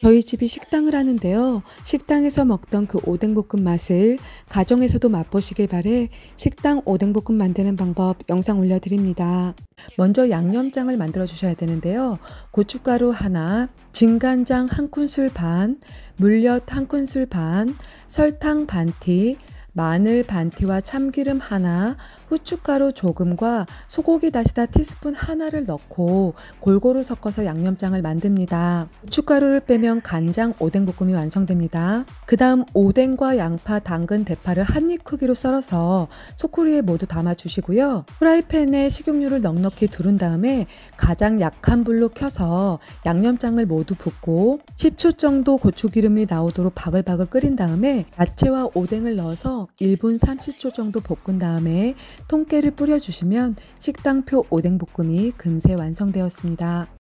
저희 집이 식당을 하는데요. 식당에서 먹던 그 오뎅볶음 맛을 가정에서도 맛보시길 바래 식당 오뎅볶음 만드는 방법 영상 올려드립니다. 먼저 양념장을 만들어 주셔야 되는데요. 고춧가루 하나, 진간장 한 큰술 반, 물엿 한 큰술 반, 설탕 반 티, 마늘 반티와 참기름 하나, 후춧가루 조금과 소고기 다시다 티스푼 하나를 넣고 골고루 섞어서 양념장을 만듭니다. 후춧가루를 빼면 간장 오뎅 볶음이 완성됩니다. 그 다음 오뎅과 양파, 당근, 대파를 한 입 크기로 썰어서 소쿠리에 모두 담아주시고요. 프라이팬에 식용유를 넉넉히 두른 다음에 가장 약한 불로 켜서 양념장을 모두 붓고 10초 정도 고추기름이 나오도록 바글바글 끓인 다음에 야채와 오뎅을 넣어서 1분 30초 정도 볶은 다음에 통깨를 뿌려주시면 식당표 오뎅볶음이 금세 완성되었습니다.